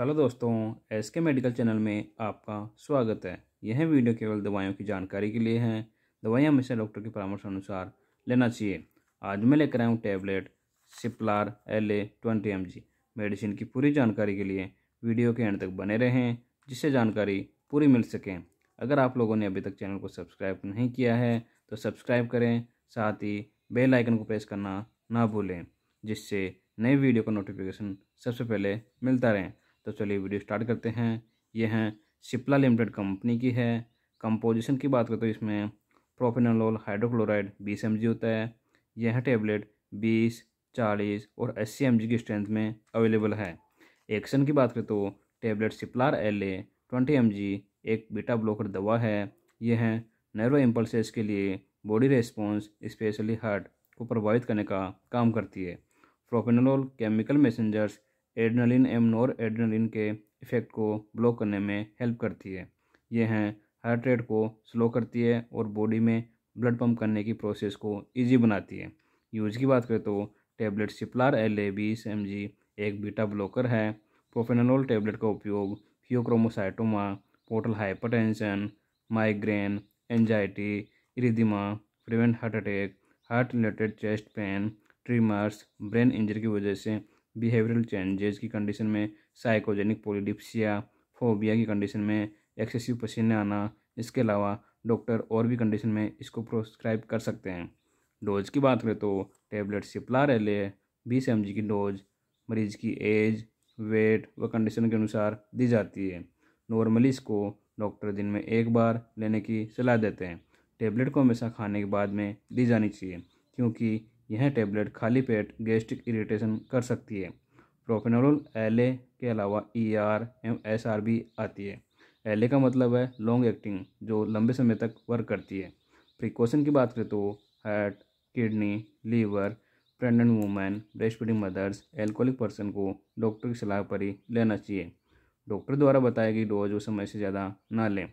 hello दोस्तों S के medical channel में आपका स्वागत है यह वीडियो केवल दवाइयों की जानकारी के लिए है दवाइयाँ हमेशा डॉक्टर के परामर्श अनुसार लेना चाहिए आज मैं लेकर आया हूँ tablet Ciplar L A twenty M G medicine की पूरी जानकारी के लिए वीडियो के एंड तक बने रहें जिससे जानकारी पूरी मिल सके अगर आप लोगों ने अभी तक चैनल को सब्सक्राइब नहीं किया है तो सब्सक्राइब करें साथ ही बेल आइकन को प्रेस करना ना भूलें जिससे नई वीडियो का नोटिफिकेशन सबसे पहले मिलता रहें तो चलिए वीडियो स्टार्ट करते हैं ये हैं सिप्ला लिमिटेड कंपनी की है कंपोजिशन की बात करें तो इसमें प्रोफेनोलोल हाइड्रोक्लोराइड बीस एम होता है यह टेबलेट बीस चालीस और अस्सी एम की स्ट्रेंथ में अवेलेबल है एक्शन की बात करें तो tablet Ciplar L A twenty M एक बीटा ब्लॉकर दवा है यह है नर्व इम्पल्सेस के लिए बॉडी रेस्पॉन्स स्पेशली हार्ट को प्रभावित करने का काम करती है प्रोफेनोलोल केमिकल मैसेंजर्स एड्रेनलिन और एड्रेनलिन के इफेक्ट को ब्लॉक करने में हेल्प करती है ये हैं हार्ट रेट को स्लो करती है और बॉडी में ब्लड पंप करने की प्रोसेस को ईजी बनाती है यूज की बात करें तो टेबलेट सिप्लार एल ए बीस एम जी एक बीटा ब्लॉकर है प्रोफेनोल टेबलेट का उपयोग pheochromocytoma portal hypertension migraine anxiety arrhythmia prevent heart attack heart related chest pain tremors brain injury की वजह से बिहेवियरल चेंजेज की कंडीशन में साइकोजेनिक पोलिडिप्सिया फोबिया की कंडीशन में एक्सेसिव पसीने आना इसके अलावा डॉक्टर और भी कंडीशन में इसको प्रोस्क्राइब कर सकते हैं डोज की बात करें तो टेबलेट सिप्ला ले बीस एम की डोज मरीज की एज वेट व कंडीशन के अनुसार दी जाती है नॉर्मली इसको डॉक्टर दिन में एक बार लेने की सलाह देते हैं टेबलेट को हमेशा खाने के बाद में दी जानी चाहिए क्योंकि यह टेबलेट खाली पेट गैस्ट्रिक इरिटेशन कर सकती है प्रोफेनोल एल के अलावा E R M S R भी आती है एल का मतलब है लॉन्ग एक्टिंग जो लंबे समय तक वर्क करती है प्रिकॉशन की बात करें तो heart kidney liver pregnant women breast mothers alcoholic person को डॉक्टर की सलाह पर ही लेना चाहिए डॉक्टर द्वारा बताई गई डोज वो समय से ज़्यादा ना लें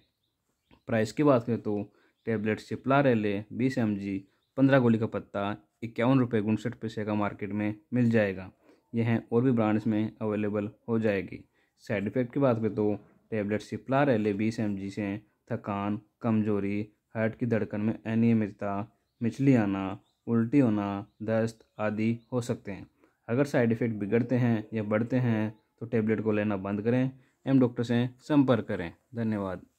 प्राइस की बात करें तो टेबलेट सिप्ला रेले बीस एम जी पंद्रह गोली का पत्ता इक्यावन रुपये उनसठ पैसे का मार्केट में मिल जाएगा यह और भी ब्रांड्स में अवेलेबल हो जाएगी साइड इफ़ेक्ट की बात करें तो टेबलेट सिप्ला रेले बीस एम से थकान कमजोरी हार्ट की धड़कन में अनियमितता मिचली आना उल्टी होना दस्त आदि हो सकते हैं अगर साइड इफ़ेक्ट बिगड़ते हैं या बढ़ते हैं तो टेबलेट को लेना बंद करें एम डॉक्टर से संपर्क करें धन्यवाद